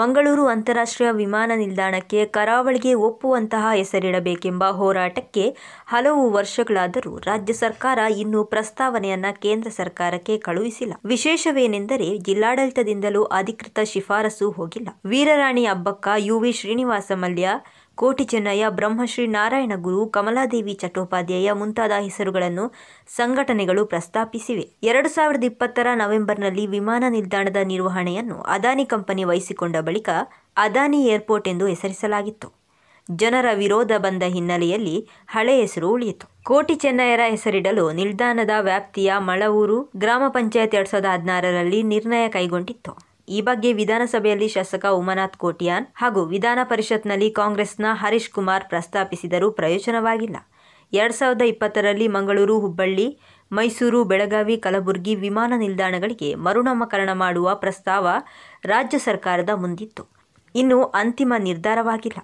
ಮಂಗಳೂರು ಅಂತಾರಾಷ್ಟ್ರೀಯ ವಿಮಾನ ನಿಲ್ದಾಣಕ್ಕೆ ಕರಾವಳಿಗೆ ಒಪ್ಪುವಂತಹ ಹೆಸರಿಡಬೇಕೆಂಬ ಹೋರಾಟಕ್ಕೆ ಹಲವು ವರ್ಷಗಳಾದರೂ ರಾಜ್ಯ ಸರ್ಕಾರ ಇನ್ನೂ ಪ್ರಸ್ತಾವನೆಯನ್ನ ಕೇಂದ್ರ ಸರ್ಕಾರಕ್ಕೆ ಕಳುಹಿಸಿಲ್ಲ ವಿಶೇಷವೇನೆಂದರೆ ಜಿಲ್ಲಾಡಳಿತದಿಂದಲೂ ಅಧಿಕೃತ ಶಿಫಾರಸು ಹೋಗಿಲ್ಲ ವೀರರಾಣಿ ಹಬ್ಬಕ್ಕ ಯುವಿ ಶ್ರೀನಿವಾಸ ಮಲ್ಯ ಕೋಟಿ ಚೆನ್ನಯ್ಯ ಬ್ರಹ್ಮಶ್ರೀ ನಾರಾಯಣ ಗುರು ಕಮಲಾದೇವಿ ಚಟ್ಟೋಪಾಧ್ಯಾಯ ಮುಂತಾದ ಹೆಸರುಗಳನ್ನು ಸಂಘಟನೆಗಳು ಪ್ರಸ್ತಾಪಿಸಿವೆ ಎರಡು ಸಾವಿರದ ಇಪ್ಪತ್ತರ ನವೆಂಬರ್ನಲ್ಲಿ ವಿಮಾನ ನಿಲ್ದಾಣದ ನಿರ್ವಹಣೆಯನ್ನು ಅದಾನಿ ಕಂಪನಿ ವಹಿಸಿಕೊಂಡ ಬಳಿಕ ಅದಾನಿ ಏರ್ಪೋರ್ಟ್ ಎಂದು ಹೆಸರಿಸಲಾಗಿತ್ತು ಜನರ ವಿರೋಧ ಬಂದ ಹಿನ್ನೆಲೆಯಲ್ಲಿ ಹಳೆ ಹೆಸರು ಉಳಿಯಿತು ಕೋಟಿ ಚೆನ್ನಯ್ಯರ ಹೆಸರಿಡಲು ನಿಲ್ದಾಣದ ವ್ಯಾಪ್ತಿಯ ಮಳವೂರು ಗ್ರಾಮ ಪಂಚಾಯತ್ ಎರಡು ಸಾವಿರದ ಹದಿನಾರರಲ್ಲಿ ನಿರ್ಣಯ ಕೈಗೊಂಡಿತ್ತು ಈ ಬಗ್ಗೆ ವಿಧಾನಸಭೆಯಲ್ಲಿ ಶಾಸಕ ಉಮನಾಥ್ ಕೋಟಿಯಾನ್ ಹಾಗೂ ವಿಧಾನ ಪರಿಷತ್ನಲ್ಲಿ ಕಾಂಗ್ರೆಸ್ನ ಹರೀಶ್ ಕುಮಾರ್ ಪ್ರಸ್ತಾಪಿಸಿದರೂ ಪ್ರಯೋಜನವಾಗಿಲ್ಲ ಎರಡು ಸಾವಿರದ ಇಪ್ಪತ್ತರಲ್ಲಿ ಮಂಗಳೂರು ಹುಬ್ಬಳ್ಳಿ ಮೈಸೂರು ಬೆಳಗಾವಿ ಕಲಬುರಗಿ ವಿಮಾನ ನಿಲ್ದಾಣಗಳಿಗೆ ಮರುನಾಮಕರಣ ಮಾಡುವ ಪ್ರಸ್ತಾವ ರಾಜ್ಯ ಸರ್ಕಾರದ ಮುಂದಿತ್ತು ಇನ್ನು ಅಂತಿಮ ನಿರ್ಧಾರವಾಗಿಲ್ಲ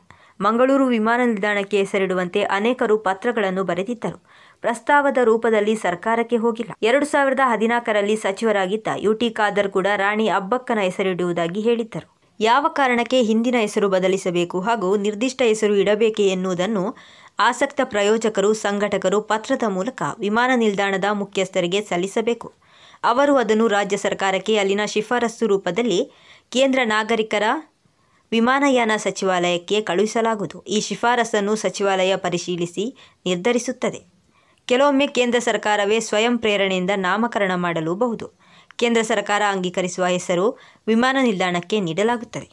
ಮಂಗಳೂರು ವಿಮಾನ ನಿಲ್ದಾಣಕ್ಕೆ ಹೆಸರಿಡುವಂತೆ ಅನೇಕರು ಪತ್ರಗಳನ್ನು ಬರೆದಿದ್ದರು ಪ್ರಸ್ತಾವದ ರೂಪದಲ್ಲಿ ಸರ್ಕಾರಕ್ಕೆ ಹೋಗಿಲ್ಲ ಎರಡು ಸಾವಿರದ ಹದಿನಾಲ್ಕರಲ್ಲಿ ಸಚಿವರಾಗಿದ್ದ ಯುಟಿ ಖಾದರ್ ಕೂಡ ರಾಣಿ ಅಬ್ಬಕ್ಕನ ಹೆಸರಿಡುವುದಾಗಿ ಹೇಳಿದ್ದರು ಯಾವ ಕಾರಣಕ್ಕೆ ಹಿಂದಿನ ಹೆಸರು ಬದಲಿಸಬೇಕು ಹಾಗೂ ನಿರ್ದಿಷ್ಟ ಹೆಸರು ಇಡಬೇಕೆ ಎನ್ನುವುದನ್ನು ಆಸಕ್ತ ಪ್ರಯೋಜಕರು ಸಂಘಟಕರು ಪತ್ರದ ಮೂಲಕ ವಿಮಾನ ನಿಲ್ದಾಣದ ಮುಖ್ಯಸ್ಥರಿಗೆ ಸಲ್ಲಿಸಬೇಕು ಅವರು ಅದನ್ನು ರಾಜ್ಯ ಸರ್ಕಾರಕ್ಕೆ ಅಲ್ಲಿನ ಶಿಫಾರಸ್ಸು ರೂಪದಲ್ಲಿ ಕೇಂದ್ರ ನಾಗರಿಕರ ವಿಮಾನಯಾನ ಸಚಿವಾಲಯಕ್ಕೆ ಕಳುಹಿಸಲಾಗುವುದು ಈ ಶಿಫಾರಸನ್ನು ಸಚಿವಾಲಯ ಪರಿಶೀಲಿಸಿ ನಿರ್ಧರಿಸುತ್ತದೆ ಕೆಲವೊಮ್ಮೆ ಕೇಂದ್ರ ಸರ್ಕಾರವೇ ಸ್ವಯಂ ಪ್ರೇರಣೆಯಿಂದ ನಾಮಕರಣ ಮಾಡಲೂಬಹುದು ಕೇಂದ್ರ ಸರ್ಕಾರ ಅಂಗೀಕರಿಸುವ ಹೆಸರು ವಿಮಾನ ನಿಲ್ದಾಣಕ್ಕೆ ನೀಡಲಾಗುತ್ತದೆ